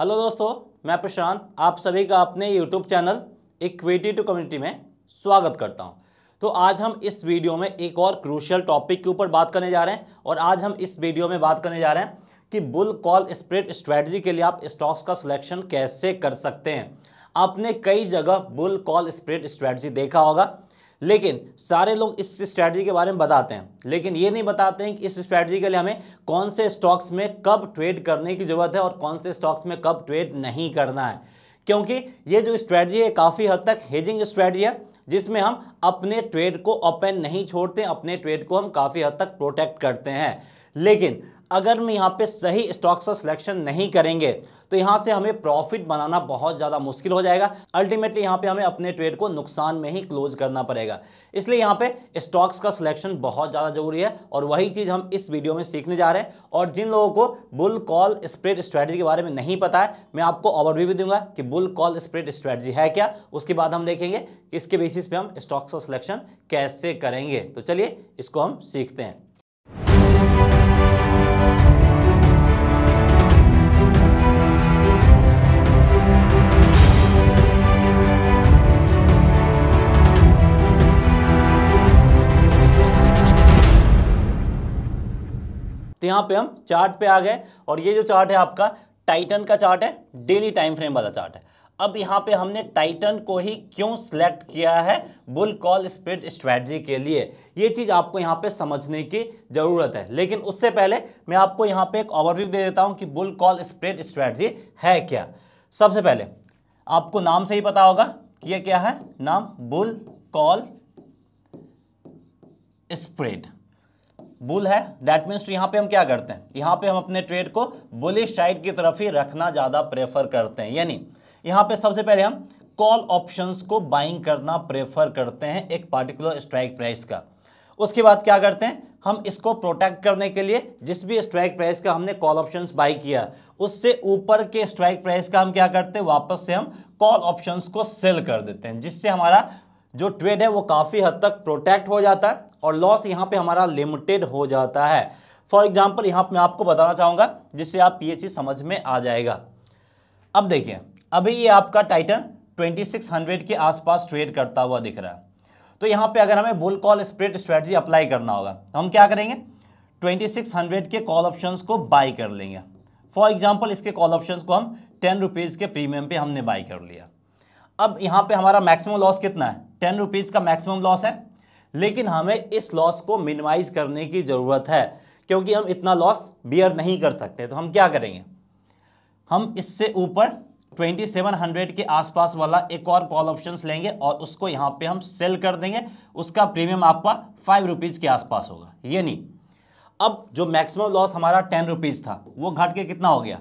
hello दोस्तों मैं प्रशांत आप सभी का अपने YouTube channel equity to community में स्वागत करता हूं तो आज हम इस वीडियो में एक और क्रूशियल टॉपिक के ऊपर बात करने जा रहे हैं और आज हम इस वीडियो में बात करने जा रहे हैं कि बुल कॉल स्प्रेड स्ट्रेटजी के लिए आप स्टॉक्स का सिलेक्शन कैसे कर सकते हैं आपने कई जगह बुल कॉल स्प्रेड स्ट्रैटजी देखा होगा लेकिन सारे लोग इस स्ट्रैटेजी के बारे में बताते हैं लेकिन ये नहीं बताते हैं कि इस स्ट्रैटेजी के लिए हमें कौन से स्टॉक्स में कब ट्रेड करने की ज़रूरत है और कौन से स्टॉक्स में कब ट्रेड नहीं करना है क्योंकि ये जो स्ट्रैटेजी है काफ़ी हद तक हेजिंग स्ट्रैटेजी है जिसमें हम अपने ट्रेड को ओपन नहीं छोड़ते अपने ट्रेड को हम काफ़ी हद तक प्रोटेक्ट करते हैं लेकिन अगर हम यहाँ पे सही स्टॉक्स का सिलेक्शन नहीं करेंगे तो यहाँ से हमें प्रॉफिट बनाना बहुत ज़्यादा मुश्किल हो जाएगा अल्टीमेटली यहाँ पे हमें अपने ट्रेड को नुकसान में ही क्लोज करना पड़ेगा इसलिए यहाँ पे स्टॉक्स का सिलेक्शन बहुत ज़्यादा जरूरी है और वही चीज़ हम इस वीडियो में सीखने जा रहे हैं और जिन लोगों को बुल कॉल स्प्रेड स्ट्रैटेजी के बारे में नहीं पता है मैं आपको ओवरव्यू भी दूंगा कि बुल कॉल स्प्रेड स्ट्रैटेजी है क्या उसके बाद हम देखेंगे कि इसके बेसिस पर हम स्टॉक्स का सिलेक्शन कैसे करेंगे तो चलिए इसको हम सीखते हैं यहाँ पे हम चार्ट पे आ गए और ये जो चार्ट है आपका टाइटन का चार्ट है डेली टाइम फ्रेम वाला चार्ट है अब यहाँ पे हमने टाइटन को ही क्यों सिलेक्ट किया है बुल कॉल स्प्रेड स्ट्रेटजी के लिए ये चीज़ आपको यहाँ पे समझने की ज़रूरत है लेकिन उससे पहले मैं आपको यहाँ पे एक ओवरव्यू दे देता हूँ कि बुल कॉल स्प्रेड स्ट्रेटजी है क्या सबसे पहले आपको नाम से ही पता होगा कि यह क्या है नाम बुल कॉल स्प्रेड बुल है दैट मीन्स तो यहाँ पे हम क्या करते हैं यहाँ पे हम अपने ट्रेड को बुलिश साइड की तरफ ही रखना ज़्यादा प्रेफर करते हैं यानी यहाँ पे सबसे पहले हम कॉल ऑप्शंस को बाइंग करना प्रेफर करते हैं एक पार्टिकुलर स्ट्राइक प्राइस का उसके बाद क्या करते हैं हम इसको प्रोटेक्ट करने के लिए जिस भी स्ट्राइक प्राइस का हमने कॉल ऑप्शंस बाई किया उससे ऊपर के स्ट्राइक प्राइस का हम क्या करते हैं वापस से हम कॉल ऑप्शंस को सेल कर देते हैं जिससे हमारा जो ट्रेड है वो काफ़ी हद तक प्रोटेक्ट हो जाता है और लॉस यहाँ पे हमारा लिमिटेड हो जाता है फॉर एग्जाम्पल यहाँ मैं आपको बताना चाहूँगा जिससे आप ये चीज़ समझ में आ जाएगा अब देखिए अभी ये आपका टाइटन 2600 के आसपास ट्रेड करता हुआ दिख रहा है तो यहाँ पे अगर हमें bull call spread strategy apply करना होगा तो हम क्या करेंगे 2600 के कॉल ऑप्शंस को बाई कर लेंगे फॉर एग्जाम्पल इसके कॉल ऑप्शंस को हम टेन रुपीज़ के प्रीमियम पे हमने बाई कर लिया अब यहाँ पे हमारा मैक्सिमम लॉस कितना है टेन रुपीज़ का मैक्सिमम लॉस है लेकिन हमें इस लॉस को मिनिमाइज करने की ज़रूरत है क्योंकि हम इतना लॉस बियर नहीं कर सकते तो हम क्या करेंगे हम इससे ऊपर 2700 के आसपास वाला एक और कॉल ऑप्शन लेंगे और उसको यहाँ पे हम सेल कर देंगे उसका प्रीमियम आपका फाइव रुपीज़ के आसपास होगा ये नहीं अब जो मैक्सिमम लॉस हमारा टेन रुपीज़ था वो घट के कितना हो गया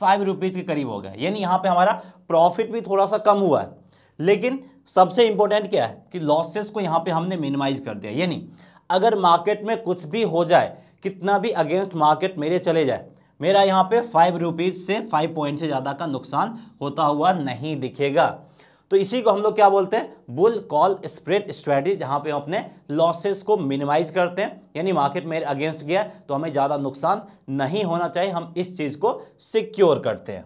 फाइव रुपीज़ के करीब हो गया यानी यहाँ पे हमारा प्रॉफिट भी थोड़ा सा कम हुआ है लेकिन सबसे इम्पोर्टेंट क्या है कि लॉसेस को यहाँ पे हमने मिनिमाइज कर दिया यानी अगर मार्केट में कुछ भी हो जाए कितना भी अगेंस्ट मार्केट मेरे चले जाए मेरा यहाँ पे फाइव रुपीज़ से फाइव पॉइंट से ज़्यादा का नुकसान होता हुआ नहीं दिखेगा तो इसी को हम लोग क्या बोलते हैं बुल कॉल स्प्रेड स्ट्रेटजी जहां पे हम अपने लॉसेस को मिनिमाइज करते हैं यानी मार्केट मेरे अगेंस्ट गया तो हमें ज़्यादा नुकसान नहीं होना चाहिए हम इस चीज़ को सिक्योर करते हैं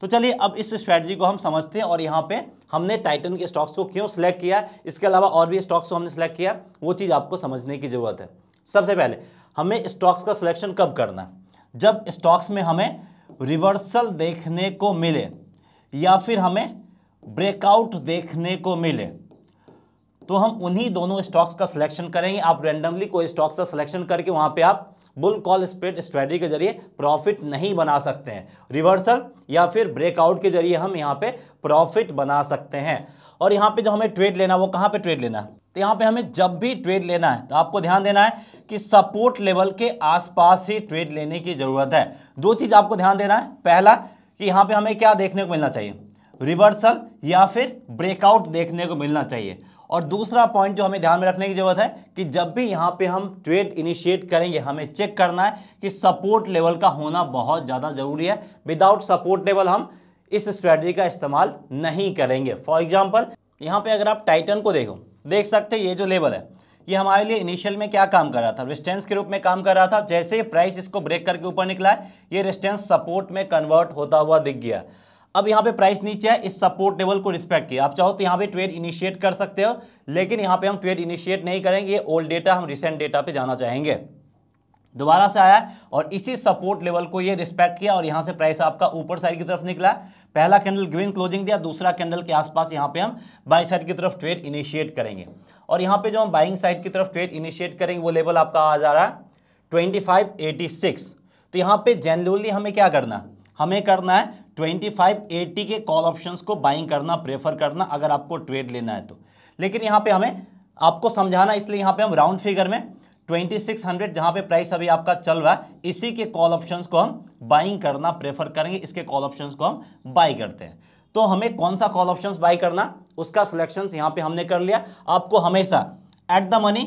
तो चलिए अब इस स्ट्रैटेजी को हम समझते हैं और यहाँ पे हमने टाइटन के स्टॉक्स को क्यों सिलेक्ट किया इसके अलावा और भी स्टॉक्स को हमने सेलेक्ट किया वो चीज़ आपको समझने की ज़रूरत है सबसे पहले हमें स्टॉक्स का सिलेक्शन कब करना है जब स्टॉक्स में हमें रिवर्सल देखने को मिले या फिर हमें ब्रेकआउट देखने को मिले तो हम उन्हीं दोनों स्टॉक्स का सिलेक्शन करेंगे आप रैंडमली कोई स्टॉक्स का सिलेक्शन करके वहां पे आप बुल कॉल स्प्रेड स्ट्रेटजी के जरिए प्रॉफिट नहीं बना सकते हैं रिवर्सल या फिर ब्रेकआउट के जरिए हम यहाँ पे प्रॉफिट बना सकते हैं और यहाँ पे जो हमें ट्रेड लेना वो कहाँ पे ट्रेड लेना है तो यहाँ पे हमें जब भी ट्रेड लेना है तो आपको ध्यान देना है कि सपोर्ट लेवल के आसपास ही ट्रेड लेने की ज़रूरत है दो चीज़ आपको ध्यान देना है पहला कि यहाँ पे हमें क्या देखने को मिलना चाहिए रिवर्सल या फिर ब्रेकआउट देखने को मिलना चाहिए और दूसरा पॉइंट जो हमें ध्यान में रखने की ज़रूरत है कि जब भी यहाँ पे हम ट्रेड इनिशिएट करेंगे हमें चेक करना है कि सपोर्ट लेवल का होना बहुत ज़्यादा ज़रूरी है विदाउट सपोर्ट लेवल हम इस स्ट्रेटजी का इस्तेमाल नहीं करेंगे फॉर एग्जाम्पल यहाँ पे अगर आप टाइटन को देखो देख सकते हैं ये जो लेवल है ये हमारे लिए इनिशियल में क्या काम कर रहा था रेस्टेंस के रूप में काम कर रहा था जैसे ही प्राइस इसको ब्रेक करके ऊपर निकला है ये रेस्टेंस सपोर्ट में कन्वर्ट होता हुआ दिख गया अब यहाँ पे प्राइस नीचे है इस सपोर्ट लेवल को रिस्पेक्ट किया आप चाहो तो यहाँ पे ट्रेड इनिशिएट कर सकते हो लेकिन यहाँ पे हम ट्रेड इनिशिएट नहीं करेंगे ये ओल्ड डेटा हम रिसेंट डेटा पे जाना चाहेंगे दोबारा से आया और इसी सपोर्ट लेवल को ये रिस्पेक्ट किया और यहाँ से प्राइस आपका ऊपर साइड की तरफ निकला पहला कैंडल ग्रीन क्लोजिंग दिया दूसरा कैंडल के आसपास यहाँ पे हम बाई साइड की तरफ ट्रेड इनिशिएट करेंगे और यहाँ पे जो हम बाइंग साइड की तरफ ट्रेड इनिशिएट करेंगे वो लेवल आपका आ जा रहा है ट्वेंटी तो यहाँ पे जनरली हमें क्या करना है हमें करना है 2580 के कॉल ऑप्शंस को बाइंग करना प्रेफर करना अगर आपको ट्रेड लेना है तो लेकिन यहाँ पे हमें आपको समझाना इसलिए यहाँ पे हम राउंड फिगर में 2600 जहाँ पर प्राइस अभी आपका चल रहा है इसी के कॉल ऑप्शंस को हम बाइंग करना प्रेफर करेंगे इसके कॉल ऑप्शंस को हम बाई करते हैं तो हमें कौन सा कॉल ऑप्शंस बाई करना उसका सिलेक्शन यहाँ पे हमने कर लिया आपको हमेशा एट द मनी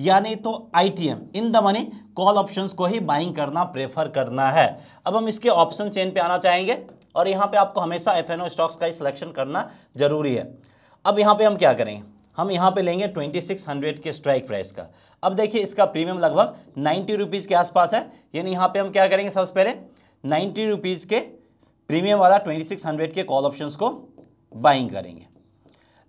यानी तो ITM in the money call options को ही बाइंग करना प्रेफर करना है अब हम इसके ऑप्शन चेन पे आना चाहेंगे और यहाँ पे आपको हमेशा एफएनओ स्टॉक्स का ही सिलेक्शन करना जरूरी है अब यहाँ पे हम क्या करेंगे हम यहाँ पे लेंगे 2600 के स्ट्राइक प्राइस का अब देखिए इसका प्रीमियम लगभग नाइन्टी रुपीज़ के आसपास है यानी यहाँ पे हम क्या करेंगे सबसे पहले नाइन्टी रुपीज़ के प्रीमियम वाला 2600 के कॉल ऑप्शंस को बाइंग करेंगे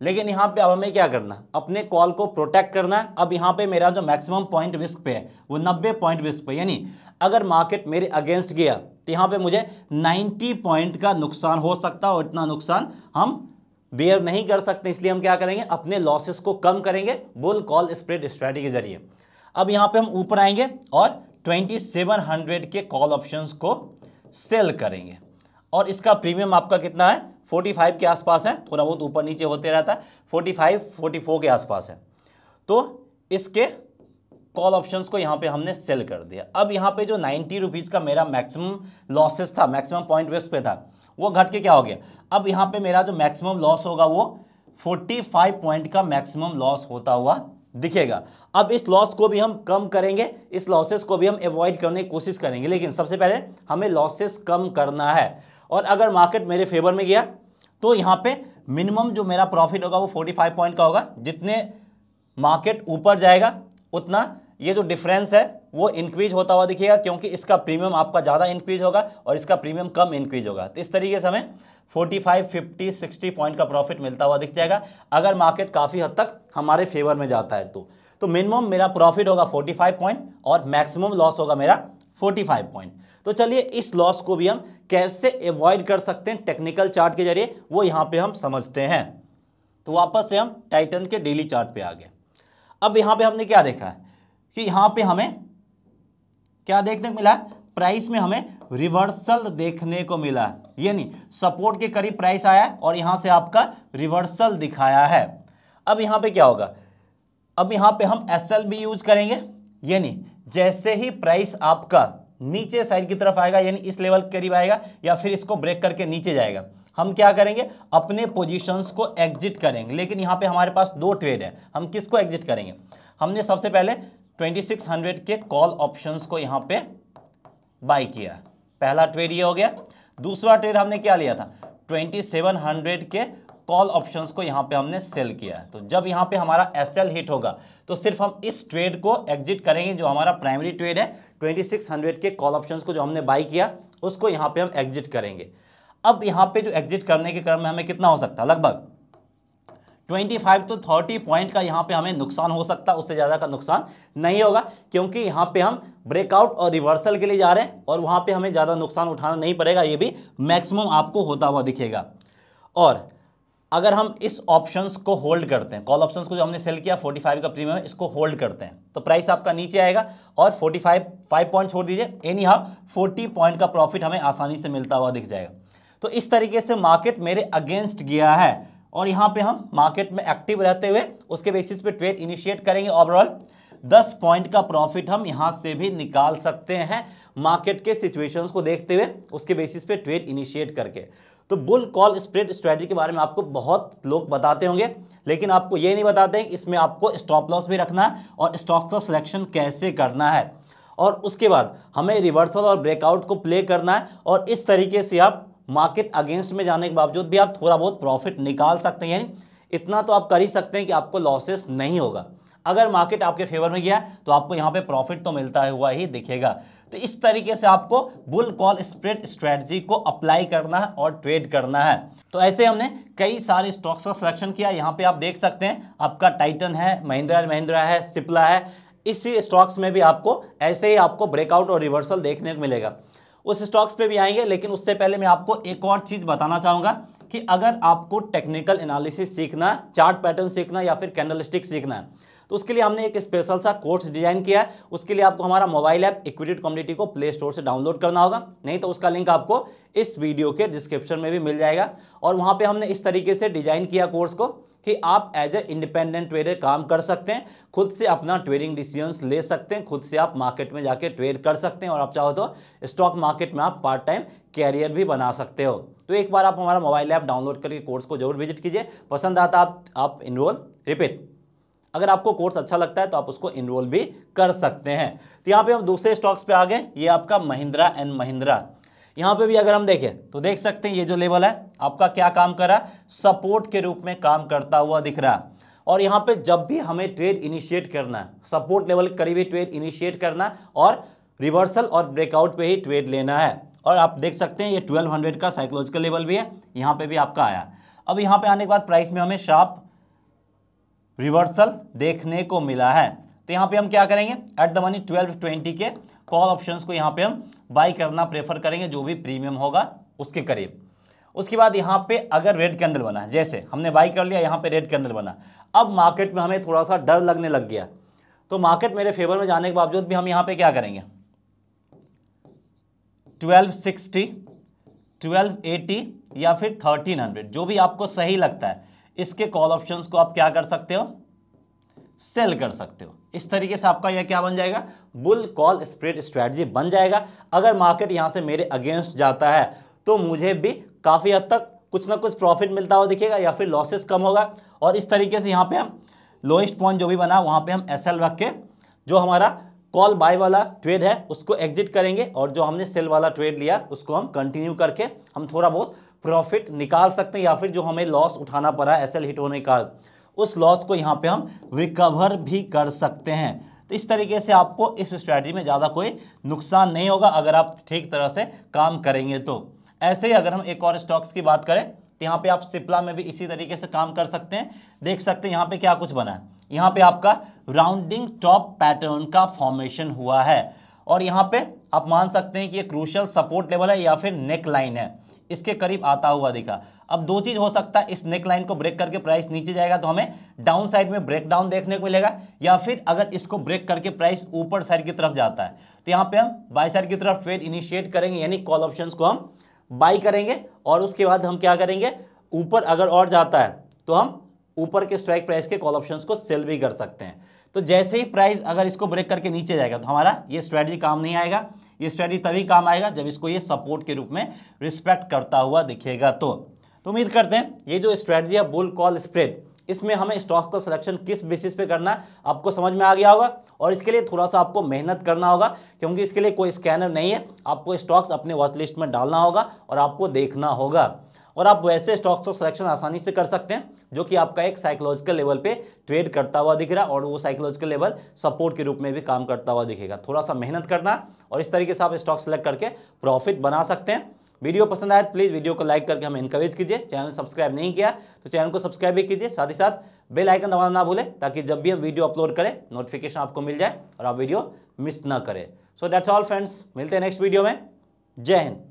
लेकिन यहाँ पे अब हमें क्या करना अपने कॉल को प्रोटेक्ट करना है अब यहाँ पे मेरा जो मैक्सिमम पॉइंट रिस्क पे है वो 90 पॉइंट विस्क पे यानी अगर मार्केट मेरे अगेंस्ट गया तो यहाँ पे मुझे 90 पॉइंट का नुकसान हो सकता है और इतना नुकसान हम बेयर नहीं कर सकते इसलिए हम क्या करेंगे अपने लॉसेस को कम करेंगे बुल कॉल स्प्रेड स्ट्रैटी के जरिए अब यहाँ पर हम ऊपर आएंगे और ट्वेंटी के कॉल ऑप्शन को सेल करेंगे और इसका प्रीमियम आपका कितना है 45 के आसपास है थोड़ा बहुत ऊपर नीचे होते रहता है 45 44 के आसपास है तो इसके कॉल ऑप्शंस को यहाँ पे हमने सेल कर दिया अब यहाँ पे जो नाइन्टी रुपीज़ का मेरा मैक्सिमम लॉसेस था मैक्सिमम पॉइंट वेस्ट पे था वो घट के क्या हो गया अब यहाँ पे मेरा जो मैक्सिमम लॉस होगा वो 45 पॉइंट का मैक्सिमम लॉस होता हुआ दिखेगा अब इस लॉस को भी हम कम करेंगे इस लॉसेस को भी हम अवॉइड करने की कोशिश करेंगे लेकिन सबसे पहले हमें लॉसेस कम करना है और अगर मार्केट मेरे फेवर में गया तो यहाँ पे मिनिमम जो मेरा प्रॉफिट होगा वो 45 पॉइंट का होगा जितने मार्केट ऊपर जाएगा उतना ये जो डिफरेंस है वो इंक्रीज होता हुआ दिखेगा क्योंकि इसका प्रीमियम आपका ज़्यादा इंक्रीज होगा और इसका प्रीमियम कम इंक्रीज होगा तो इस तरीके से हमें 45, 50, 60 पॉइंट का प्रॉफिट मिलता हुआ दिख जाएगा अगर मार्केट काफ़ी हद तक हमारे फेवर में जाता है तो तो मिनिमम मेरा प्रॉफिट होगा 45 पॉइंट और मैक्सिमम लॉस होगा मेरा 45 पॉइंट तो चलिए इस लॉस को भी हम कैसे एवॉइड कर सकते हैं टेक्निकल चार्ट के जरिए वो यहाँ पे हम समझते हैं तो वापस से हम टाइटन के डेली चार्ट पे आ गए अब यहाँ पे हमने क्या देखा है कि यहाँ पे हमें क्या देखने को मिला है प्राइस में हमें रिवर्सल देखने को मिला है यानी सपोर्ट के करीब प्राइस आया है और यहाँ से आपका रिवर्सल दिखाया है अब यहाँ पर क्या होगा अब यहाँ पर हम एस भी यूज करेंगे यानी जैसे ही प्राइस आपका नीचे साइड की तरफ आएगा यानी इस लेवल के करीब आएगा या फिर इसको ब्रेक करके नीचे जाएगा हम क्या करेंगे अपने पोजीशंस को एग्जिट करेंगे लेकिन यहाँ पे हमारे पास दो ट्रेड है हम किसको एग्जिट करेंगे हमने सबसे पहले 2600 के कॉल ऑप्शंस को यहाँ पे बाई किया पहला ट्रेड ये हो गया दूसरा ट्रेड हमने क्या लिया था 2700 के कॉल ऑप्शंस को यहाँ पे हमने सेल किया है तो जब यहाँ पे हमारा एस हिट होगा तो सिर्फ हम इस ट्रेड को एग्जिट करेंगे जो हमारा प्राइमरी ट्रेड है 2600 के कॉल ऑप्शंस को जो हमने बाई किया उसको यहाँ पे हम एग्जिट करेंगे अब यहाँ पे जो एग्जिट करने के क्रम में हमें कितना हो सकता है लगभग 25 तो 30 पॉइंट का यहाँ पे हमें नुकसान हो सकता है उससे ज़्यादा का नुकसान नहीं होगा क्योंकि यहाँ पे हम ब्रेकआउट और रिवर्सल के लिए जा रहे हैं और वहाँ पे हमें ज़्यादा नुकसान उठाना नहीं पड़ेगा ये भी मैक्सिमम आपको होता हुआ दिखेगा और अगर हम इस ऑप्शंस को होल्ड करते हैं कॉल ऑप्शंस को जो हमने सेल किया 45 का प्रीमियम है इसको होल्ड करते हैं तो प्राइस आपका नीचे आएगा और 45 फाइव पॉइंट छोड़ दीजिए एनी हाउ फोर्टी पॉइंट का प्रॉफिट हमें आसानी से मिलता हुआ दिख जाएगा तो इस तरीके से मार्केट मेरे अगेंस्ट गया है और यहाँ पे हम मार्केट में एक्टिव रहते हुए उसके बेसिस पे ट्रेड इनिशिएट करेंगे ओवरऑल दस पॉइंट का प्रॉफिट हम यहाँ से भी निकाल सकते हैं मार्केट के सिचुएशंस को देखते हुए उसके बेसिस पे ट्रेड इनिशिएट करके तो बुल कॉल स्प्रेड स्ट्रेटजी के बारे में आपको बहुत लोग बताते होंगे लेकिन आपको ये नहीं बताते हैं इसमें आपको स्टॉप लॉस भी रखना है और स्टॉक का सिलेक्शन कैसे करना है और उसके बाद हमें रिवर्सल और ब्रेकआउट को प्ले करना है और इस तरीके से आप मार्केट अगेंस्ट में जाने के बावजूद भी आप थोड़ा बहुत प्रॉफिट निकाल सकते हैं यानी इतना तो आप कर ही सकते हैं कि आपको लॉसेस नहीं होगा अगर मार्केट आपके फेवर में गया तो आपको यहाँ पर प्रॉफिट तो मिलता हुआ ही दिखेगा तो इस तरीके से आपको बुल कॉल स्प्रेड स्ट्रेटजी को अप्लाई करना है और ट्रेड करना है तो ऐसे हमने कई सारे स्टॉक्स का सिलेक्शन किया यहाँ पे आप देख सकते हैं आपका टाइटन है महिंद्रा महिंद्रा है सिप्ला है इसी स्टॉक्स में भी आपको ऐसे ही आपको ब्रेकआउट और रिवर्सल देखने को मिलेगा उस स्टॉक्स पे भी आएंगे लेकिन उससे पहले मैं आपको एक और चीज़ बताना चाहूँगा कि अगर आपको टेक्निकल एनालिसिस सीखना चार्ट पैटर्न सीखना या फिर कैंडलस्टिक सीखना है तो उसके लिए हमने एक स्पेशल सा कोर्स डिजाइन किया है उसके लिए आपको हमारा मोबाइल ऐप इक्विटेड कम्युनिटी को प्ले स्टोर से डाउनलोड करना होगा नहीं तो उसका लिंक आपको इस वीडियो के डिस्क्रिप्शन में भी मिल जाएगा और वहाँ पर हमने इस तरीके से डिजाइन किया कोर्स को कि आप एज ए इंडिपेंडेंट ट्रेडर काम कर सकते हैं खुद से अपना ट्रेडिंग डिसीजंस ले सकते हैं खुद से आप मार्केट में जाके ट्रेड कर सकते हैं और आप चाहो तो स्टॉक मार्केट में आप पार्ट टाइम कैरियर भी बना सकते हो तो एक बार आप हमारा मोबाइल ऐप डाउनलोड करके कोर्स को जरूर विजिट कीजिए पसंद आता आप, आप इनरोल रिपीट अगर आपको कोर्स अच्छा लगता है तो आप उसको इनरोल भी कर सकते हैं तो यहाँ पे हम दूसरे स्टॉक्स पे आ गए ये आपका महिंद्रा एंड महिंद्रा यहाँ पे भी अगर हम देखें तो देख सकते हैं ये जो लेवल है आपका क्या काम कर रहा है सपोर्ट के रूप में काम करता हुआ दिख रहा है और यहाँ पे जब भी हमें ट्रेड इनिशिएट करना है सपोर्ट लेवल के करीबी ट्रेड इनिशिएट करना है और रिवर्सल और ब्रेकआउट पे ही ट्रेड लेना है और आप देख सकते हैं ये 1200 का साइकोलॉजिकल लेवल भी है यहाँ पे भी आपका आया अब यहाँ पे आने के बाद प्राइस में हमें शार्प रिवर्सल देखने को मिला है तो यहाँ पे हम क्या करेंगे at the money twelve twenty के कॉल ऑप्शंस को यहाँ पे हम बाई करना प्रेफर करेंगे जो भी प्रीमियम होगा उसके करीब उसके बाद यहाँ पे अगर रेड कैंडल बना जैसे हमने बाई कर लिया यहाँ पे रेड कैंडल बना अब मार्केट में हमें थोड़ा सा डर लगने लग गया तो मार्केट मेरे फेवर में जाने के बावजूद भी हम यहाँ पे क्या करेंगे ट्वेल्व सिक्सटी ट्वेल्व एटी या फिर थर्टीन हंड्रेड जो भी आपको सही लगता है इसके कॉल ऑप्शंस को आप क्या कर सकते हो सेल कर सकते हो इस तरीके से आपका यह क्या बन जाएगा बुल कॉल स्प्रेड स्ट्रेटजी बन जाएगा अगर मार्केट यहाँ से मेरे अगेंस्ट जाता है तो मुझे भी काफ़ी हद तक कुछ ना कुछ प्रॉफिट मिलता हुआ दिखेगा या फिर लॉसेस कम होगा और इस तरीके से यहाँ पे हम लोएस्ट पॉइंट जो भी बना वहाँ पे हम एस रख के जो हमारा कॉल बाय वाला ट्रेड है उसको एग्जिट करेंगे और जो हमने सेल वाला ट्रेड लिया उसको हम कंटिन्यू करके हम थोड़ा बहुत प्रॉफिट निकाल सकते हैं या फिर जो हमें लॉस उठाना पड़ा है एस हिट होने का उस लॉस को यहाँ पे हम रिकवर भी कर सकते हैं तो इस तरीके से आपको इस स्ट्रैटी में ज़्यादा कोई नुकसान नहीं होगा अगर आप ठीक तरह से काम करेंगे तो ऐसे ही अगर हम एक और स्टॉक्स की बात करें तो यहाँ पर आप सिप्ला में भी इसी तरीके से काम कर सकते हैं देख सकते हैं यहाँ पर क्या कुछ बना है यहाँ पर आपका राउंडिंग टॉप पैटर्न का फॉर्मेशन हुआ है और यहाँ पे आप मान सकते हैं कि ये क्रूशल सपोर्ट लेवल है या फिर नेक लाइन है इसके करीब आता हुआ दिखा अब दो चीज़ हो सकता है इस नेक लाइन को ब्रेक करके प्राइस नीचे जाएगा तो हमें डाउन साइड में ब्रेक डाउन देखने को मिलेगा या फिर अगर इसको ब्रेक करके प्राइस ऊपर साइड की तरफ जाता है तो यहां पे हम बाई साइड की तरफ ट्रेड इनिशिएट करेंगे यानी कॉल ऑप्शन को हम बाई करेंगे और उसके बाद हम क्या करेंगे ऊपर अगर और जाता है तो हम ऊपर के स्ट्राइक प्राइस के कॉल ऑप्शन को सेल भी कर सकते हैं तो जैसे ही प्राइस अगर इसको ब्रेक करके नीचे जाएगा तो हमारा ये स्ट्रैटेजी काम नहीं आएगा ये स्ट्रेटी तभी काम आएगा जब इसको ये सपोर्ट के रूप में रिस्पेक्ट करता हुआ दिखेगा तो, तो उम्मीद करते हैं ये जो स्ट्रेटजी है बुल कॉल स्प्रेड इसमें हमें स्टॉक का सिलेक्शन किस बेसिस पे करना है आपको समझ में आ गया होगा और इसके लिए थोड़ा सा आपको मेहनत करना होगा क्योंकि इसके लिए कोई स्कैनर नहीं है आपको स्टॉक्स अपने वॉच लिस्ट में डालना होगा और आपको देखना होगा और आप वैसे स्टॉक्स का सिलेक्शन आसानी से कर सकते हैं जो कि आपका एक साइकोलॉजिकल लेवल पे ट्रेड करता हुआ दिख रहा है और वो साइकोलॉजिकल लेवल सपोर्ट के रूप में भी काम करता हुआ दिखेगा थोड़ा सा मेहनत करना और इस तरीके से आप स्टॉक सेलेक्ट करके प्रॉफिट बना सकते हैं वीडियो पसंद आए तो प्लीज़ वीडियो को लाइक करके हमें इनकरेज कीजिए चैनल सब्सक्राइब नहीं किया तो चैनल को सब्सक्राइब भी कीजिए साथ ही साथ बेल आइकन दबाना ना भूलें ताकि जब भी हम वीडियो अपलोड करें नोटिफिकेशन आपको मिल जाए और आप वीडियो मिस ना करें सो दैट्स ऑल फ्रेंड्स मिलते हैं नेक्स्ट वीडियो में जय हिंद